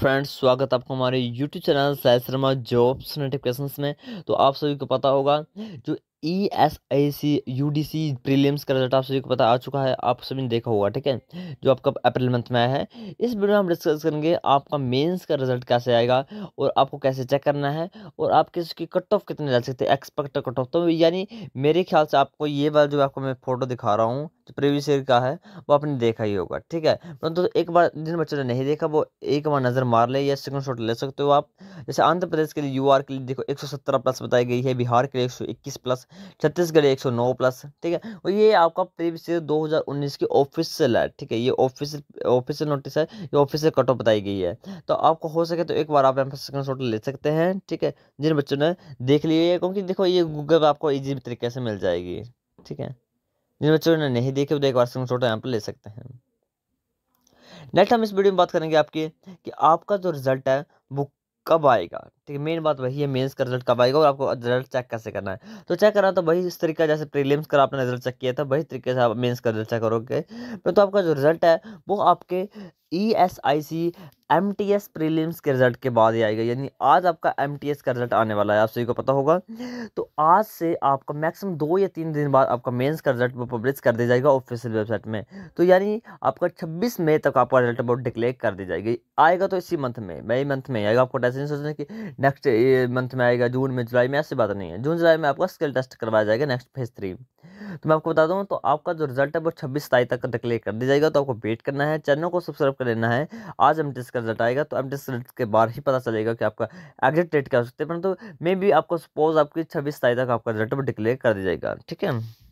friends स्वागत आपको हमारे YouTube channel Sai Sharma jobs notification में तो आप सभी को पता होगा जो E S I C U D C prelims का रिजल्ट आप सभी को पता आ चुका है आप सभी ने देखा होगा ठीक है जो आपका अप्रैल मंथ में आया है इस वीडियो में हम डिस्कस करेंगे आपका मेंस का रिजल्ट कैसे आएगा और आपको कैसे चेक करना है और आप की कट ऑफ कितने जा सकते हैं एक्सपेक्ट कट ऑफ तो यानी मेरे ख्याल से आपको ये बार जो आपको मैं फ़ोटो दिखा रहा हूँ प्रीवियस तो ईयर का है वो आपने देखा ही होगा ठीक है परंतु तो एक बार जिन बच्चों ने नहीं देखा वो एक बार नज़र मार ले या शॉट ले सकते हो आप जैसे आंध्र प्रदेश के लिए यू के लिए देखो एक प्लस बताई गई है बिहार के लिए एक प्लस छत्तीसगढ़ एक 109 प्लस ठीक है और ये आपका प्रीवियस ईयर दो की ऑफिशियल है ठीक है ये ऑफिशियल ऑफिशियल नोटिस है ये ऑफिशियल कट ऑफ बताई गई है तो आपको हो सके तो एक बार आप यहाँ पर शॉट ले सकते हैं ठीक है जिन बच्चों ने देख लिए क्योंकि देखो ये गूगल आपको इजी तरीके से मिल जाएगी ठीक है जिन बच्चों ने नहीं देखे वो तो एक बार स्क्रीनशॉट यहाँ पर ले सकते हैं नेक्स्ट हम इस वीडियो में बात करेंगे आपके कि आपका जो रिजल्ट है वो कब आएगा ठीक है मेन बात वही है मेंस का रिजल्ट कब आएगा और आपको रिजल्ट चेक कैसे करना है तो चेक करना तो वही इस तरीका जैसे प्रीलिम्स का आपने रिजल्ट चेक किया था वही तरीके से आप मेंस का रिजल्ट चेक करोगे तो आपका जो रिजल्ट है वो आपके E S I C M T S prelims के रिज़ल्ट के बाद ही आएगा यानी आज आपका एम टी एस का रिज़ल्ट आने वाला है आप सभी को पता होगा तो आज से आपका मैक्सिमम दो या तीन दिन बाद आपका मेंस का रिज़ल्ट पब्लिश कर दिया जाएगा ऑफिशियल वेबसाइट में तो यानी आपका छब्बीस मई तक आपका रिजल्ट अबाउट डिक्लेयर कर दी जाएगी आएगा तो इसी मंथ में मई मंथ में आएगा आपको टेस्ट नहीं सोचना कि नेक्स्ट मंथ में आएगा जून में जुलाई में ऐसी बात नहीं है जून जुलाई में आपका स्किल टेस्ट करवाया जाएगा नेक्स्ट फेज थ्री तो मैं आपको बता दूँ तो आपका जो रिजल्ट है वो छब्बीस तारीख तक डिक्लेयर कर दिया जाएगा तो आपको वेट करना है चैनल को सब्सक्राइब कर लेना है आज हम डिस्कस का रिजल्ट आएगा तो एम रिजल्ट के बाद ही पता चलेगा कि आपका एग्जिट डेट क्या हो सकता है परंतु मे बी आपको सपोज आपकी छब्बीस तारीख तक आपका रिजल्ट डिक्लेयर कर दिया जाएगा ठीक है